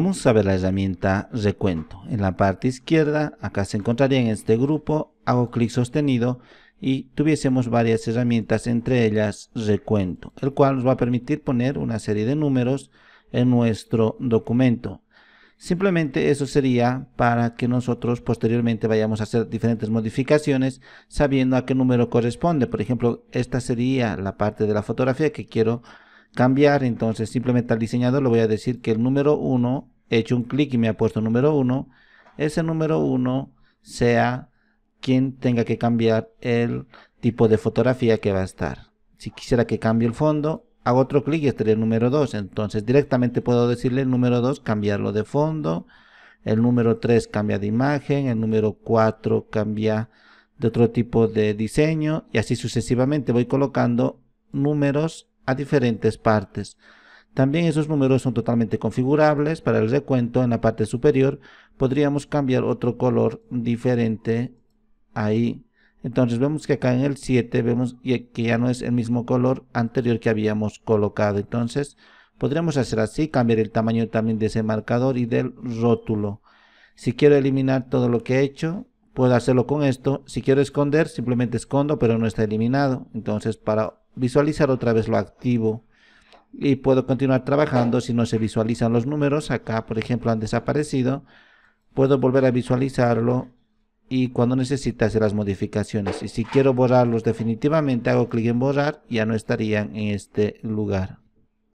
Vamos a ver la herramienta recuento. En la parte izquierda, acá se encontraría en este grupo, hago clic sostenido y tuviésemos varias herramientas, entre ellas recuento, el cual nos va a permitir poner una serie de números en nuestro documento. Simplemente eso sería para que nosotros posteriormente vayamos a hacer diferentes modificaciones sabiendo a qué número corresponde. Por ejemplo, esta sería la parte de la fotografía que quiero cambiar, entonces simplemente al diseñador le voy a decir que el número 1, he hecho un clic y me ha puesto número 1, ese número 1 sea quien tenga que cambiar el tipo de fotografía que va a estar. Si quisiera que cambie el fondo, hago otro clic y estaré el número 2. Entonces directamente puedo decirle el número 2, cambiarlo de fondo. El número 3 cambia de imagen. El número 4 cambia de otro tipo de diseño. Y así sucesivamente voy colocando números a diferentes partes. También esos números son totalmente configurables. Para el recuento en la parte superior podríamos cambiar otro color diferente ahí. Entonces vemos que acá en el 7 vemos que ya no es el mismo color anterior que habíamos colocado. Entonces podríamos hacer así, cambiar el tamaño también de ese marcador y del rótulo. Si quiero eliminar todo lo que he hecho, puedo hacerlo con esto. Si quiero esconder, simplemente escondo, pero no está eliminado. Entonces para visualizar otra vez lo activo y puedo continuar trabajando si no se visualizan los números acá por ejemplo han desaparecido puedo volver a visualizarlo y cuando necesite hacer las modificaciones y si quiero borrarlos definitivamente hago clic en borrar ya no estarían en este lugar